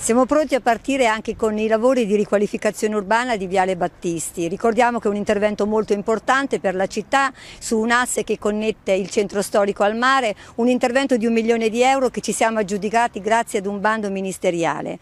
Siamo pronti a partire anche con i lavori di riqualificazione urbana di Viale Battisti. Ricordiamo che è un intervento molto importante per la città su un asse che connette il centro storico al mare, un intervento di un milione di euro che ci siamo aggiudicati grazie ad un bando ministeriale.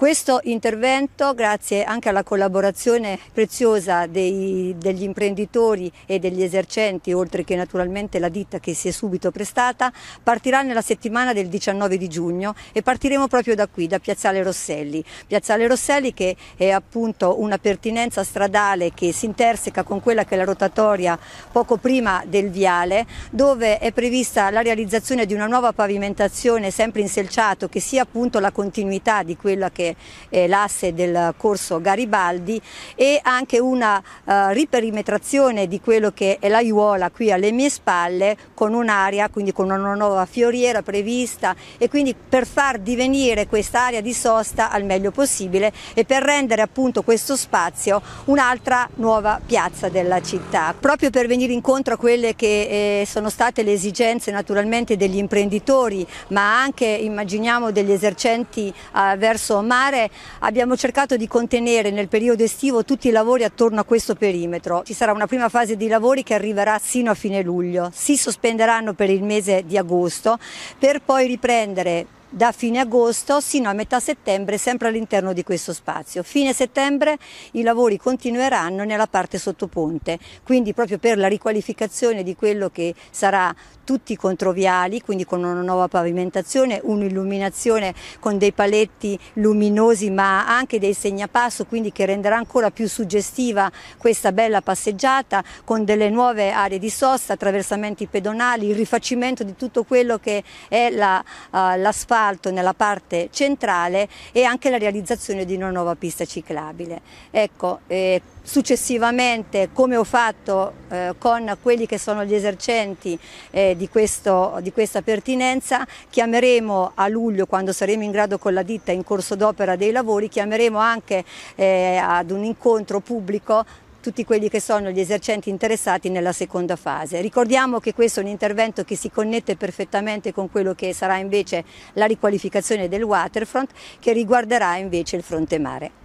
Questo intervento, grazie anche alla collaborazione preziosa dei, degli imprenditori e degli esercenti, oltre che naturalmente la ditta che si è subito prestata, partirà nella settimana del 19 di giugno e partiremo proprio da qui, da Piazzale Rosselli. Piazzale Rosselli che è appunto una pertinenza stradale che si interseca con quella che è la rotatoria poco prima del viale, dove è prevista la realizzazione di una nuova pavimentazione sempre in selciato che sia appunto la continuità di quella che è eh, l'asse del corso Garibaldi e anche una eh, riperimetrazione di quello che è l'aiuola qui alle mie spalle con un'area, quindi con una nuova fioriera prevista e quindi per far divenire questa area di sosta al meglio possibile e per rendere appunto questo spazio un'altra nuova piazza della città. Proprio per venire incontro a quelle che eh, sono state le esigenze naturalmente degli imprenditori ma anche immaginiamo degli esercenti eh, verso Mare mare abbiamo cercato di contenere nel periodo estivo tutti i lavori attorno a questo perimetro. Ci sarà una prima fase di lavori che arriverà sino a fine luglio, si sospenderanno per il mese di agosto per poi riprendere da fine agosto sino a metà settembre sempre all'interno di questo spazio. Fine settembre i lavori continueranno nella parte sottoponte, quindi proprio per la riqualificazione di quello che sarà tutti i controviali, quindi con una nuova pavimentazione, un'illuminazione con dei paletti luminosi ma anche dei segnapasso, quindi che renderà ancora più suggestiva questa bella passeggiata con delle nuove aree di sosta, attraversamenti pedonali, il rifacimento di tutto quello che è la, uh, la spa asfalto nella parte centrale e anche la realizzazione di una nuova pista ciclabile. Ecco, eh, successivamente come ho fatto eh, con quelli che sono gli esercenti eh, di, questo, di, questa pertinenza chiameremo a luglio quando saremo in grado con la ditta in corso d'opera dei lavori chiameremo anche ad un incontro pubblico tutti quelli che sono gli esercenti interessati nella seconda fase. Ricordiamo che questo è un intervento che si connette perfettamente con quello che sarà invece la riqualificazione del waterfront che riguarderà invece il fronte mare.